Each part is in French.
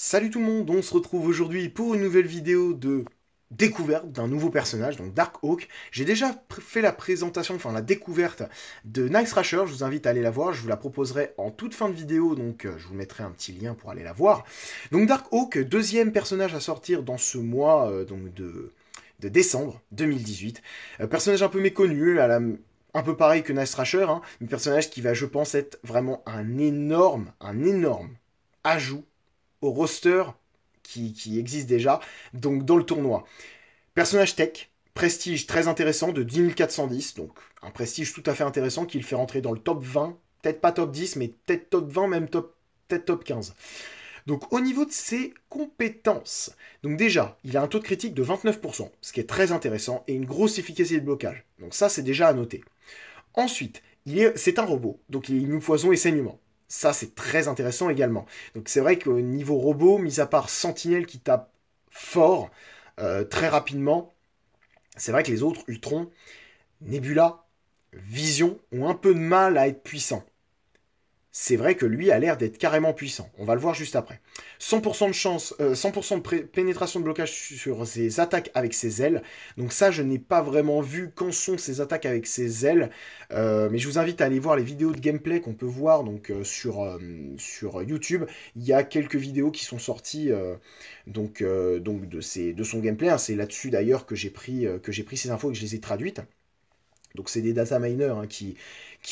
Salut tout le monde, on se retrouve aujourd'hui pour une nouvelle vidéo de découverte d'un nouveau personnage, donc Dark Hawk. J'ai déjà fait la présentation, enfin la découverte de Nice Rasher, je vous invite à aller la voir, je vous la proposerai en toute fin de vidéo, donc euh, je vous mettrai un petit lien pour aller la voir. Donc Dark Hawk, deuxième personnage à sortir dans ce mois euh, donc de, décembre 2018. Euh, personnage un peu méconnu, un peu pareil que Nice Rasher, un hein, personnage qui va je pense être vraiment un énorme, un énorme ajout au roster qui, existe déjà, donc dans le tournoi. Personnage tech, prestige très intéressant de 10 donc un prestige tout à fait intéressant qui le fait rentrer dans le top 20, peut-être pas top 10, mais peut-être top 20, même top, peut-être top 15. Donc au niveau de ses compétences, donc déjà, il a un taux de critique de 29%, ce qui est très intéressant, et une grosse efficacité de blocage. Donc ça, c'est déjà à noter. Ensuite, c'est un robot, donc il nous poison et saignement. Ça, c'est très intéressant également. Donc c'est vrai qu'au niveau robot, mis à part Sentinelle qui tape fort, euh, très rapidement, c'est vrai que les autres, Ultron, Nebula, Vision, ont un peu de mal à être puissants c'est vrai que lui a l'air d'être carrément puissant. On va le voir juste après. 100% de chance, 100% euh, de pénétration de blocage sur ses attaques avec ses ailes. Donc ça, je n'ai pas vraiment vu quand sont ses attaques avec ses ailes. Euh, mais je vous invite à aller voir les vidéos de gameplay qu'on peut voir donc, euh, sur, sur YouTube. Il y a quelques vidéos qui sont sorties donc, donc de, de son gameplay. Hein. C'est là-dessus d'ailleurs que j'ai pris, que pris ces infos et que je les ai traduites. Donc c'est des data miners hein, qui,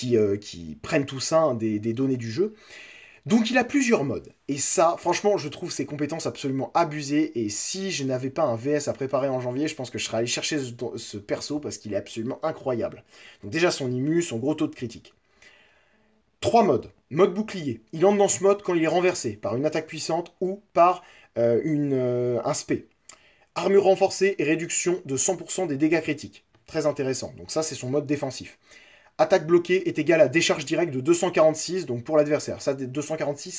euh, qui, prennent tout ça, hein, des, données du jeu. Donc il a plusieurs modes. Et ça, franchement, je trouve ses compétences absolument abusées. Et si je n'avais pas un VS à préparer en janvier, je pense que je serais allé chercher ce, perso parce qu'il est absolument incroyable. Donc déjà son immu, son gros taux de critique. Trois modes. Mode bouclier. Il entre dans ce mode quand il est renversé par une attaque puissante ou par euh, une, euh, un spé. Armure renforcée et réduction de 100% des dégâts critiques. Très intéressant. Donc ça, c'est son mode défensif attaque bloquée est égale à décharge directe de 246, donc pour l'adversaire. Ça, 246,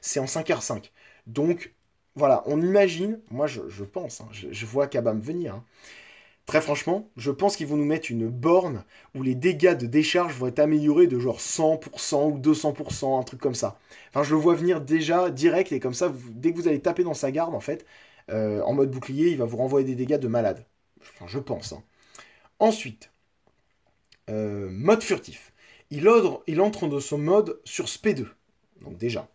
c'est, en 5 r 5. Donc, voilà, on imagine, moi je, pense, hein, je, vois Kabam venir. Hein. Très franchement, je pense qu'ils vont nous mettre une borne où les dégâts de décharge vont être améliorés de genre 100% ou 200%, un truc comme ça. Enfin, je le vois venir déjà direct et comme ça, dès que vous allez taper dans sa garde, en fait, euh, en mode bouclier, il va vous renvoyer des dégâts de malade. Enfin, je pense. Hein. Ensuite, euh, mode furtif. Il, entre dans son mode sur SP2. Donc déjà,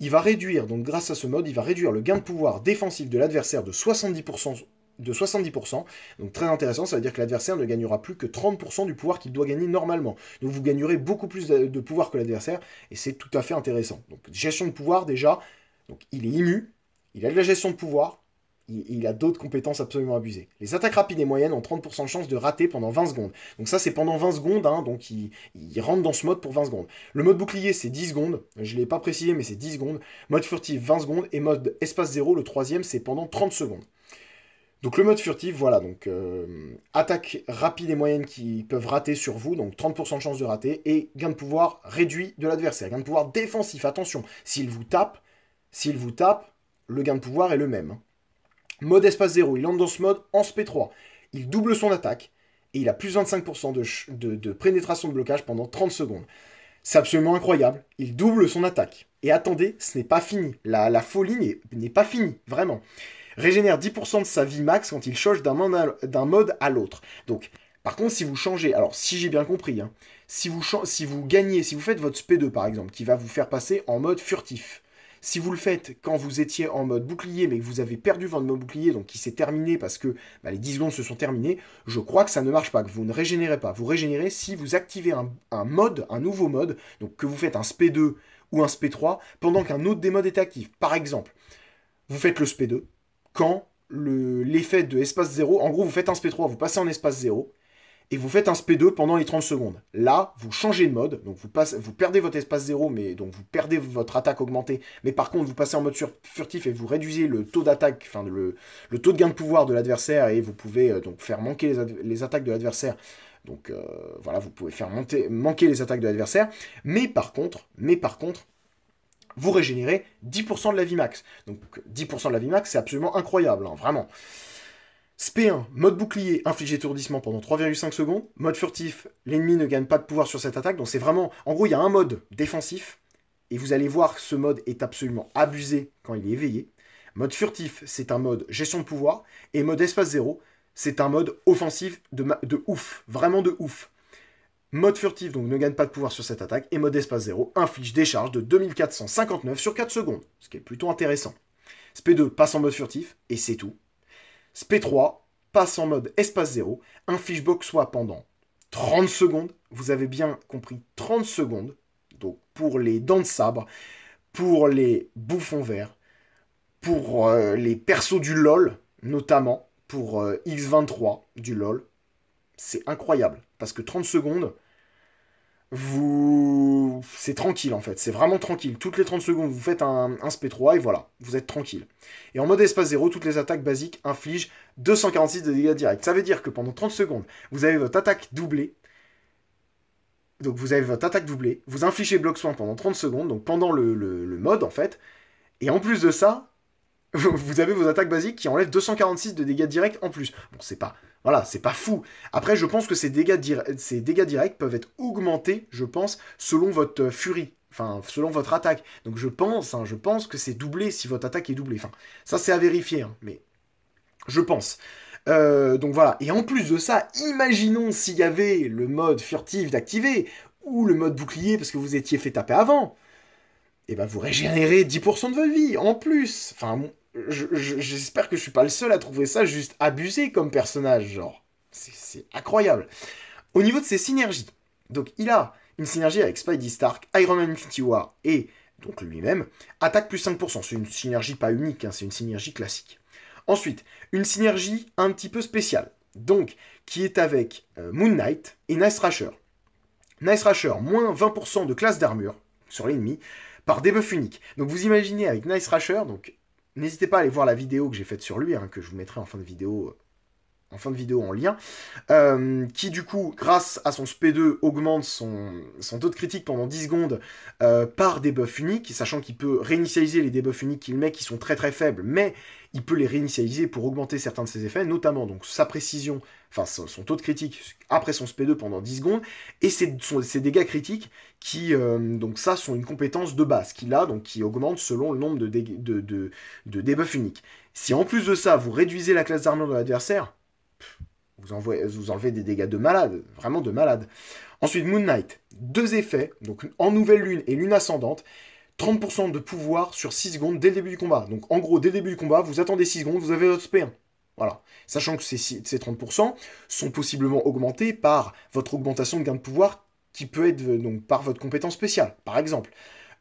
il va réduire, donc grâce à ce mode, il va réduire le gain de pouvoir défensif de l'adversaire de 70%, de 70%. Donc très intéressant, ça veut dire que l'adversaire ne gagnera plus que 30% du pouvoir qu'il doit gagner normalement. Donc vous gagnerez beaucoup plus de pouvoir que l'adversaire, et c'est tout à fait intéressant. Donc gestion de pouvoir déjà, donc il est immu, il a de la gestion de pouvoir, il, a d'autres compétences absolument abusées. Les attaques rapides et moyennes ont 30% de chance de rater pendant 20 secondes. Donc ça, c'est pendant 20 secondes, hein, donc il, rentre dans ce mode pour 20 secondes. Le mode bouclier, c'est 10 secondes, je ne l'ai pas précisé, mais c'est 10 secondes. Mode furtif, 20 secondes, et mode espace zéro, le troisième, c'est pendant 30 secondes. Donc le mode furtif, voilà, donc attaques euh, attaque rapide et moyenne qui peuvent rater sur vous, donc 30% de chance de rater, et gain de pouvoir réduit de l'adversaire, gain de pouvoir défensif, attention, s'il vous tape, s'il vous tape, le gain de pouvoir est le même. Hein. Mode espace 0, il entre dans ce mode en SP3. Il double son attaque et il a plus 25% de, de, de pénétration de blocage pendant 30 secondes. C'est absolument incroyable. Il double son attaque. Et attendez, ce n'est pas fini. La, folie n'est pas finie, vraiment. Régénère 10% de sa vie max quand il change d'un mode à l'autre. Donc, par contre, si vous changez, alors si j'ai bien compris, hein, si, vous si vous gagnez, si vous faites votre SP2 par exemple, qui va vous faire passer en mode furtif, si vous le faites quand vous étiez en mode bouclier, mais que vous avez perdu votre mode bouclier, donc qui s'est terminé parce que bah, les 10 secondes se sont terminées, je crois que ça ne marche pas, que vous ne régénérez pas. Vous régénérez si vous activez un, mode, un nouveau mode, donc que vous faites un SP2 ou un SP3 pendant qu'un autre des modes est actif. Par exemple, vous faites le SP2 quand l'effet de espace 0, en gros vous faites un SP3, vous passez en espace 0, et vous faites un SP2 pendant les 30 secondes. Là, vous changez de mode, donc vous, perdez votre espace 0, mais donc vous perdez votre attaque augmentée, mais par contre vous passez en mode furtif et vous réduisez le taux d'attaque, enfin le, le, taux de gain de pouvoir de l'adversaire et vous pouvez euh, donc faire manquer les, attaques de l'adversaire. Donc euh, voilà, vous pouvez faire manquer les attaques de l'adversaire, mais par contre, mais par contre, vous régénérez 10% de la vie max. Donc 10% de la vie max, c'est absolument incroyable, hein, vraiment. SP1, mode bouclier, inflige étourdissement pendant 3,5 secondes. Mode furtif, l'ennemi ne gagne pas de pouvoir sur cette attaque. Donc c'est vraiment... En gros, il y a un mode défensif. Et vous allez voir, ce mode est absolument abusé quand il est éveillé. Mode furtif, c'est un mode gestion de pouvoir. Et mode espace 0, c'est un mode offensif de, de ouf. Vraiment de ouf. Mode furtif, donc ne gagne pas de pouvoir sur cette attaque. Et mode espace 0, inflige décharge de 2459 sur 4 secondes. Ce qui est plutôt intéressant. SP2 passe en mode furtif, et c'est tout. SP3 passe en mode espace 0, un fishbox soit pendant 30 secondes, vous avez bien compris, 30 secondes, donc pour les dents de sabre, pour les bouffons verts, pour euh, les persos du LOL, notamment pour euh, X23 du LOL, c'est incroyable, parce que 30 secondes, vous... c'est tranquille en fait, c'est vraiment tranquille. Toutes les 30 secondes, vous faites un, SP3 et voilà, vous êtes tranquille. Et en mode espace 0, toutes les attaques basiques infligent 246 de dégâts directs. Ça veut dire que pendant 30 secondes, vous avez votre attaque doublée. Donc vous avez votre attaque doublée, vous infligez bloc soin pendant 30 secondes, donc pendant le, le mode en fait. Et en plus de ça, vous avez vos attaques basiques qui enlèvent 246 de dégâts directs en plus. Bon, c'est pas, voilà, c'est pas fou. Après, je pense que ces dégâts, directs peuvent être augmentés, je pense, selon votre euh, furie. Enfin, selon votre attaque. Donc je pense, hein, je pense que c'est doublé si votre attaque est doublée. Enfin, ça c'est à vérifier, hein, mais je pense. Euh, donc voilà. Et en plus de ça, imaginons s'il y avait le mode furtif d'activer, ou le mode bouclier parce que vous étiez fait taper avant et eh ben vous régénérez 10% de votre vie en plus. Enfin, j'espère que je, que je suis pas le seul à trouver ça juste abusé comme personnage, genre. C'est incroyable. Au niveau de ses synergies, donc il a une synergie avec Spidey Stark, Iron Man Infinity War et donc lui-même, attaque plus 5%. C'est une synergie pas unique, hein, c'est une synergie classique. Ensuite, une synergie un petit peu spéciale, donc qui est avec euh, Moon Knight et Nice Rasher. Nice Rasher, moins 20% de classe d'armure sur l'ennemi par debuff unique. Donc vous imaginez avec Nice Rasher, donc N'hésitez pas à aller voir la vidéo que j'ai faite sur lui, hein, que je vous mettrai en fin de vidéo euh, en fin de vidéo en lien, euh, qui du coup, grâce à son SP2, augmente son, son taux de critique pendant 10 secondes euh, par debuff unique, sachant qu'il peut réinitialiser les debuffs uniques qu'il met qui sont très très faibles, mais il peut les réinitialiser pour augmenter certains de ses effets, notamment donc sa précision, enfin son, taux de critique après son SP2 pendant 10 secondes, et ses, dégâts critiques qui, euh, donc ça, sont une compétence de base qu'il a, donc qui augmente selon le nombre de, de, debuffs uniques. Si en plus de ça, vous réduisez la classe d'armure de l'adversaire, vous, vous enlevez des dégâts de malade, vraiment de malade. Ensuite, Moon Knight, deux effets, donc en nouvelle lune et lune ascendante, 30% de pouvoir sur 6 secondes dès le début du combat. Donc en gros, dès le début du combat, vous attendez 6 secondes, vous avez votre SP1. Voilà. Sachant que ces, 30% sont possiblement augmentés par votre augmentation de gain de pouvoir qui peut être euh, donc par votre compétence spéciale, par exemple.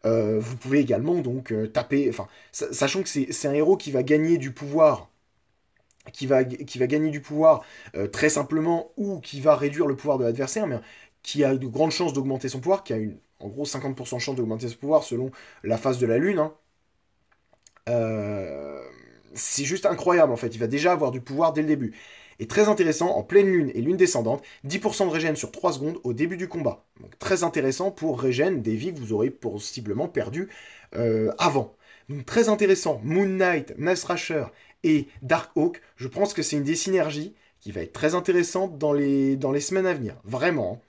Euh, vous pouvez également donc euh, taper, enfin, sachant que c'est un héros qui va gagner du pouvoir, qui va, qui va gagner du pouvoir très simplement, ou qui va réduire le pouvoir de l'adversaire, mais qui a de grandes chances d'augmenter son pouvoir, qui a une en gros 50% chance d'augmenter ce pouvoir selon la phase de la Lune. Hein. Euh, c'est juste incroyable en fait, il va déjà avoir du pouvoir dès le début. Et très intéressant, en pleine lune et lune descendante, 10% de régène sur 3 secondes au début du combat. Donc très intéressant pour régène des vies que vous aurez possiblement perdues euh, avant. Donc très intéressant, Moon Knight, Rasher et Dark Hawk, je pense que c'est une des synergies qui va être très intéressante dans les, dans les semaines à venir, vraiment. Hein.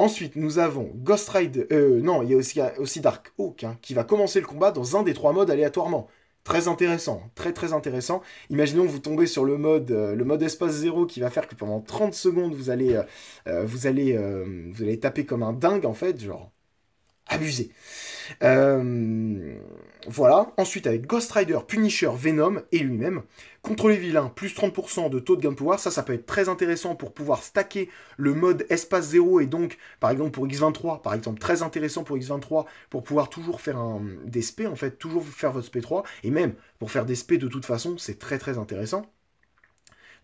Ensuite, nous avons Ghost Rider. Euh, non, il y a aussi, aussi Dark Oak, hein, qui va commencer le combat dans un des trois modes aléatoirement. Très intéressant, très très intéressant. Imaginons que vous tombez sur le mode, euh, le mode espace zéro qui va faire que pendant 30 secondes vous allez, euh, euh, vous, allez vous allez taper comme un dingue en fait, genre abusé. Euh, voilà, ensuite avec Ghost Rider, Punisher, Venom et lui-même. Contre les vilains, plus 30% de taux de gain de pouvoir, ça ça peut être très intéressant pour pouvoir stacker le mode espace 0 et donc par exemple pour X23, par exemple très intéressant pour X23 pour pouvoir toujours faire un, des SP en fait, toujours faire votre SP3 et même pour faire des SP de toute façon c'est très très intéressant.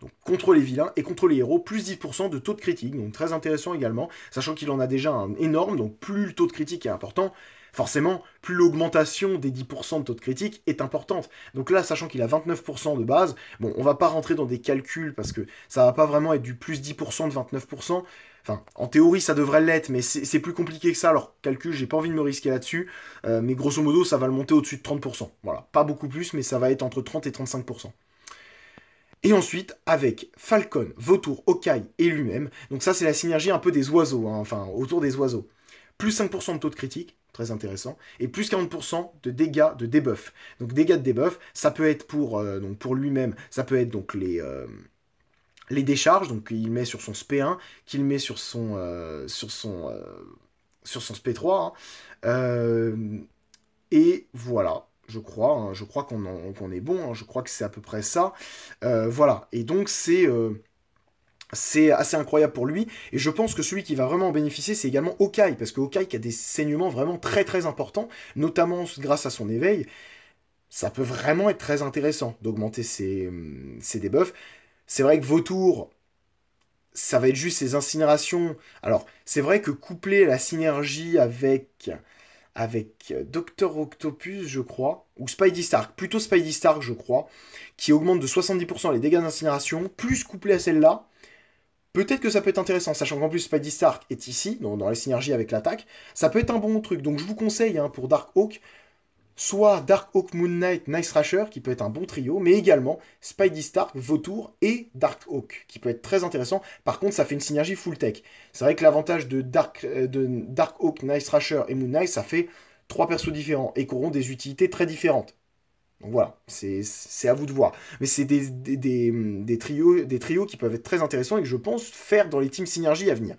Donc contre les vilains et contre les héros, plus 10% de taux de critique, donc très intéressant également, sachant qu'il en a déjà un énorme, donc plus le taux de critique est important, forcément, plus l'augmentation des 10% de taux de critique est importante. Donc là, sachant qu'il a 29% de base, bon, on va pas rentrer dans des calculs parce que ça va pas vraiment être du plus 10% de 29%. Enfin, en théorie, ça devrait l'être, mais c'est plus compliqué que ça. Alors, calcul, j'ai pas envie de me risquer là-dessus. Euh, mais grosso modo, ça va le monter au-dessus de 30%. Voilà, pas beaucoup plus, mais ça va être entre 30 et 35%. Et ensuite, avec Falcon, Vautour, Hawkeye et lui-même, donc ça c'est la synergie un peu des oiseaux, hein, enfin autour des oiseaux, plus 5% de taux de critique, très intéressant, et plus 40% de dégâts de debuff. Donc dégâts de debuff, ça peut être pour, euh, pour lui-même, ça peut être donc les, euh, les décharges, donc il met sur son SP1, qu'il met sur son, euh, sur son, sur son SP3, hein. et voilà je crois. Hein, je crois qu'on est bon. Hein, je crois que c'est à peu près ça. Euh, voilà. Et donc, euh, c'est. assez incroyable pour lui, et je pense que celui qui va vraiment en bénéficier, c'est également Okai, parce que Okai qui a des saignements vraiment très très importants, notamment grâce à son éveil, ça peut vraiment être très intéressant d'augmenter ses, hum, ses debuffs. C'est vrai que Vautour, ça va être juste ses incinérations. Alors, c'est vrai que coupler la synergie avec avec euh, docteur Octopus, je crois, ou Spidey Stark, plutôt Spidey Stark, je crois, qui augmente de 70% les dégâts d'incinération, plus couplé à celle-là. Peut-être que ça peut être intéressant, sachant qu'en plus Spidey Stark est ici, dans, dans les synergies avec l'attaque. Ça peut être un bon truc, donc je vous conseille hein, pour Dark Hawk soit Dark Hawk, Moon Knight Nice Rasher, qui peut être un bon trio, mais également Spidey Stark, Vautour et Dark Hawk qui peut être très intéressant. Par contre, ça fait une synergie full tech. C'est vrai que l'avantage de, Dark, euh, Oak, Nice Rasher et Moon Knight, ça fait trois persos différents et qui des utilités très différentes. Donc voilà, c'est à vous de voir. Mais c'est des, trios, des trios qui peuvent être très intéressants et que je pense faire dans les teams synergie à venir.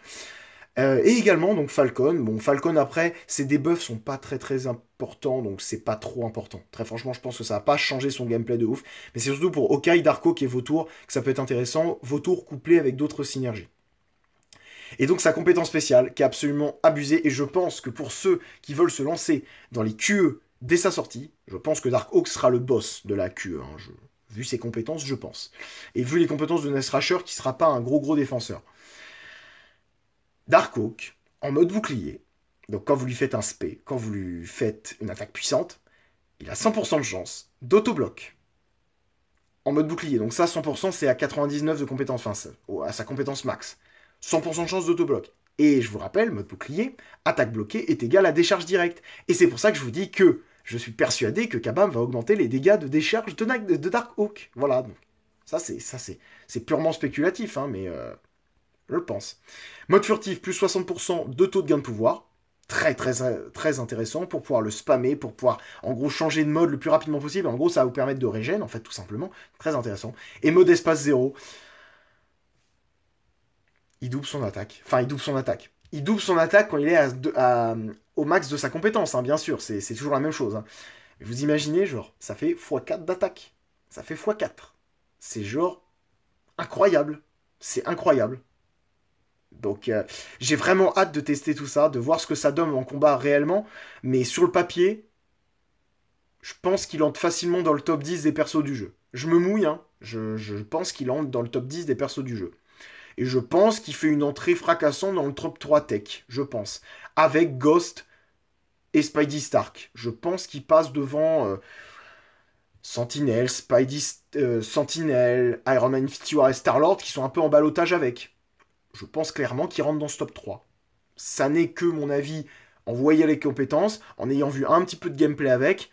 Euh, et également donc Falcon. Bon, Falcon après, ses debuffs sont pas très très importants, donc c'est pas trop important. Très franchement, je pense que ça n'a pas changé son gameplay de ouf. Mais c'est surtout pour Okai Darko qui est Vautour que ça peut être intéressant. Vautour couplé avec d'autres synergies. Et donc sa compétence spéciale qui est absolument abusée. Et je pense que pour ceux qui veulent se lancer dans les QE dès sa sortie, je pense que Dark Hawk sera le boss de la QE. Hein. Vu ses compétences, je pense. Et vu les compétences de Rasher qui sera pas un gros gros défenseur. Dark Oak, en mode bouclier. Donc quand vous lui faites un spé, quand vous lui faites une attaque puissante, il a 100% de chance d'autobloc. En mode bouclier. Donc ça, 100%, c'est à 99 de compétence, enfin, à sa compétence max. 100% de chance d'autobloc. Et je vous rappelle, mode bouclier, attaque bloquée est égale à décharge directe. Et c'est pour ça que je vous dis que je suis persuadé que Kabam va augmenter les dégâts de décharge de, Dark Hawk. Voilà, donc ça c'est ça c'est purement spéculatif, hein, mais euh, je pense. Mode furtif, plus 60% de taux de gain de pouvoir. Très, très, très intéressant pour pouvoir le spammer, pour pouvoir en gros changer de mode le plus rapidement possible. En gros, ça va vous permettre de régén, en fait, tout simplement. Très intéressant. Et mode espace zéro. Il double son attaque. Enfin, il double son attaque. Il double son attaque quand il est à, au max de sa compétence, hein, bien sûr. C'est toujours la même chose. Hein. Vous imaginez, genre, ça fait x4 d'attaque. Ça fait x4. C'est genre incroyable. C'est incroyable. Donc euh, j'ai vraiment hâte de tester tout ça, de voir ce que ça donne en combat réellement. Mais sur le papier, je pense qu'il entre facilement dans le top 10 des persos du jeu. Je me mouille, hein. je, pense qu'il entre dans le top 10 des persos du jeu. Et je pense qu'il fait une entrée fracassante dans le top 3 tech, je pense. Avec Ghost et Spidey Stark. Je pense qu'il passe devant... Euh, Sentinel, Spidey, euh, Sentinel, Iron Man et Star-Lord qui sont un peu en balotage avec je pense clairement qu'il rentre dans ce top 3. Ça n'est que mon avis en voyant les compétences, en ayant vu un petit peu de gameplay avec.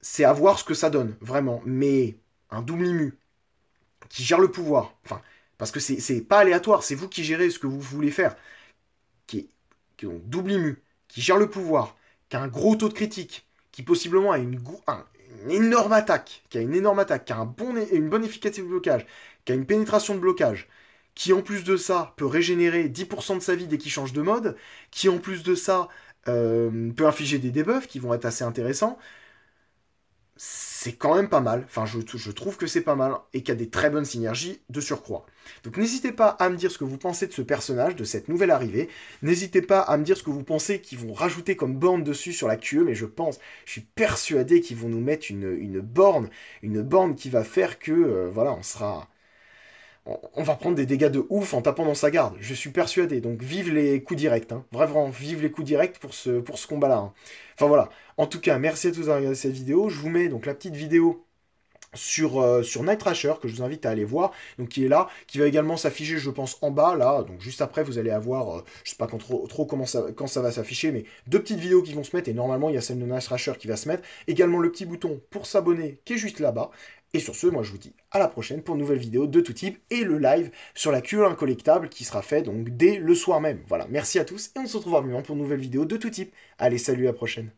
C'est à voir ce que ça donne, vraiment. Mais un double IMU qui gère le pouvoir, enfin, parce que c'est pas aléatoire, c'est vous qui gérez ce que vous voulez faire, qui est, donc double IMU, qui gère le pouvoir, qui a un gros taux de critique, qui possiblement a une, un, une énorme attaque, qui a une énorme attaque, qui a un bon, une bonne efficacité de blocage, qui a une pénétration de blocage, qui en plus de ça peut régénérer 10% de sa vie dès qu'il change de mode, qui en plus de ça euh, peut infliger des debuffs qui vont être assez intéressants, c'est quand même pas mal. Enfin, je, trouve que c'est pas mal et qu'il y a des très bonnes synergies de surcroît. Donc n'hésitez pas à me dire ce que vous pensez de ce personnage, de cette nouvelle arrivée. N'hésitez pas à me dire ce que vous pensez qu'ils vont rajouter comme borne dessus sur la queue. mais je pense, je suis persuadé qu'ils vont nous mettre une, borne, une borne qui va faire que, euh, voilà, on sera, on va prendre des dégâts de ouf en tapant dans sa garde. Je suis persuadé. Donc vive les coups directs. Hein. Vraiment, vive les coups directs pour ce, pour ce combat-là. Hein. Enfin voilà. En tout cas, merci à tous d'avoir regardé cette vidéo. Je vous mets donc la petite vidéo sur, euh, sur Night Rasher que je vous invite à aller voir, donc qui est là, qui va également s'afficher, je pense, en bas, là, donc juste après, vous allez avoir, euh, je sais pas trop, comment ça, quand ça va s'afficher, mais deux petites vidéos qui vont se mettre, et normalement, il y a celle de Night Rasher qui va se mettre, également le petit bouton pour s'abonner, qui est juste là-bas, et sur ce, moi je vous dis à la prochaine pour une nouvelle vidéo de tout type et le live sur la Q1 collectable qui sera fait donc dès le soir même. Voilà, merci à tous et on se retrouve rapidement pour une nouvelle vidéo de tout type. Allez, salut, à la prochaine.